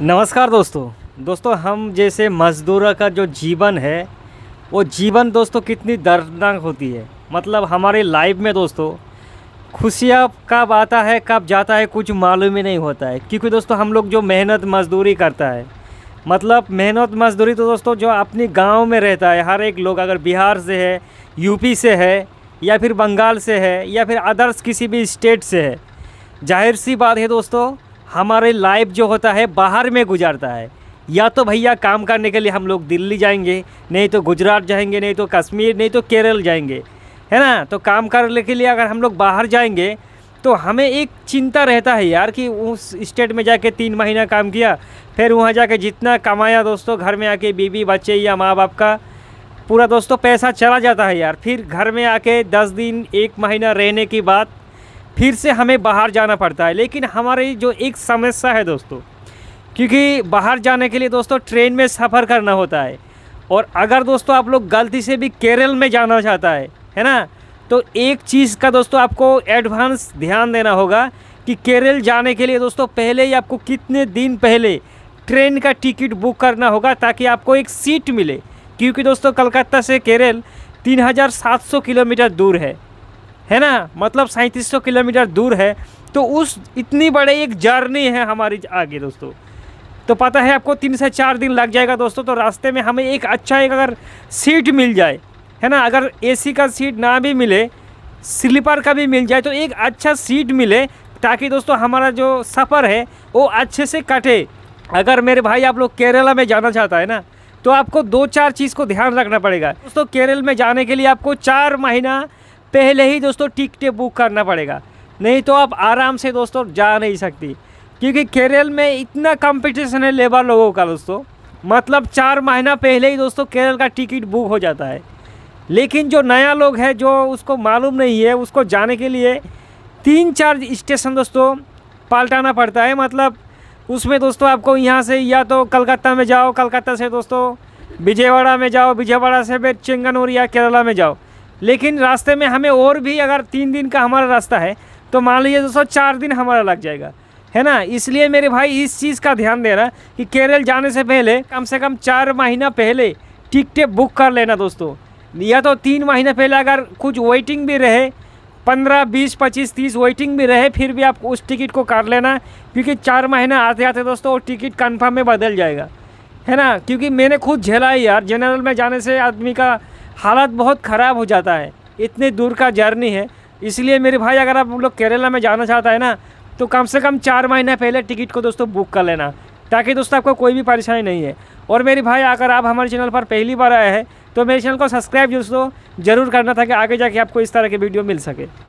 नमस्कार दोस्तों दोस्तों हम जैसे मज़दूर का जो जीवन है वो जीवन दोस्तों कितनी दर्दनाक होती है मतलब हमारे लाइफ में दोस्तों खुशियाँ कब आता है कब जाता है कुछ मालूम ही नहीं होता है क्योंकि दोस्तों हम लोग जो मेहनत मजदूरी करता है मतलब मेहनत मजदूरी तो दोस्तों जो अपनी गांव में रहता है हर एक लोग अगर बिहार से है यूपी से है या फिर बंगाल से है या फिर अदर्स किसी भी स्टेट से है जाहिर सी बात है दोस्तों हमारे लाइफ जो होता है बाहर में गुजारता है या तो भैया काम करने के लिए हम लोग दिल्ली जाएंगे नहीं तो गुजरात जाएंगे नहीं तो कश्मीर नहीं तो केरल जाएंगे है ना तो काम करने के लिए अगर हम लोग बाहर जाएंगे तो हमें एक चिंता रहता है यार कि उस स्टेट में जाके तीन महीना काम किया फिर वहाँ जाके जितना कमाया दोस्तों घर में आके बीबी बच्चे या माँ बाप का पूरा दोस्तों पैसा चला जाता है यार फिर घर में आके दस दिन एक महीना रहने की बात फिर से हमें बाहर जाना पड़ता है लेकिन हमारी जो एक समस्या है दोस्तों क्योंकि बाहर जाने के लिए दोस्तों ट्रेन में सफ़र करना होता है और अगर दोस्तों आप लोग गलती से भी केरल में जाना चाहता है है ना तो एक चीज़ का दोस्तों आपको एडवांस ध्यान देना होगा कि केरल जाने के लिए दोस्तों पहले ही आपको कितने दिन पहले ट्रेन का टिकट बुक करना होगा ताकि आपको एक सीट मिले क्योंकि दोस्तों कलकत्ता से केरल 3700 किलोमीटर दूर है है ना मतलब सैंतीस किलोमीटर दूर है तो उस इतनी बड़े एक जर्नी है हमारी आगे दोस्तों तो पता है आपको तीन से चार दिन लग जाएगा दोस्तों तो रास्ते में हमें एक अच्छा एक अगर सीट मिल जाए है ना अगर एसी का सीट ना भी मिले स्लीपर का भी मिल जाए तो एक अच्छा सीट मिले ताकि दोस्तों हमारा जो सफ़र है वो अच्छे से कटे अगर मेरे भाई आप लोग केरला में जाना चाहता है ना तो आपको दो चार चीज़ को ध्यान रखना पड़ेगा दोस्तों केरल में जाने के लिए आपको चार महीना पहले ही दोस्तों टिकटें बुक करना पड़ेगा नहीं तो आप आराम से दोस्तों जा नहीं सकती क्योंकि केरल में इतना कंपटीशन है लेबर लोगों का दोस्तों मतलब चार महीना पहले ही दोस्तों केरल का टिकट बुक हो जाता है लेकिन जो नया लोग है जो उसको मालूम नहीं है उसको जाने के लिए तीन चार स्टेशन दोस्तों पालटाना पड़ता है मतलब उसमें दोस्तों आपको यहाँ से या तो कलकत्ता में जाओ कलकत्ता से दोस्तों विजयवाड़ा में जाओ विजयवाड़ा से फिर चेंगनूर या केरला में जाओ लेकिन रास्ते में हमें और भी अगर तीन दिन का हमारा रास्ता है तो मान लीजिए दोस्तों चार दिन हमारा लग जाएगा है ना इसलिए मेरे भाई इस चीज़ का ध्यान देना कि केरल जाने से पहले कम से कम चार महीना पहले टिकटें बुक कर लेना दोस्तों या तो तीन महीने पहले अगर कुछ वेटिंग भी रहे पंद्रह बीस पच्चीस तीस वेटिंग भी रहे फिर भी आप उस टिकट को कर लेना क्योंकि चार महीना आते आते दोस्तों वो टिकट कन्फर्म में बदल जाएगा है ना क्योंकि मैंने खुद झेला है यार जनरल में जाने से आदमी का हालत बहुत ख़राब हो जाता है इतने दूर का जर्नी है इसलिए मेरे भाई अगर आप लोग केरला में जाना चाहता है ना तो कम से कम चार महीना पहले टिकट को दोस्तों बुक कर लेना ताकि दोस्तों आपको कोई भी परेशानी नहीं है और मेरे भाई अगर आप हमारे चैनल पर पहली बार आए हैं तो मेरे चैनल को सब्सक्राइब दोस्तों ज़रूर करना कि आगे जाके आपको इस तरह की वीडियो मिल सके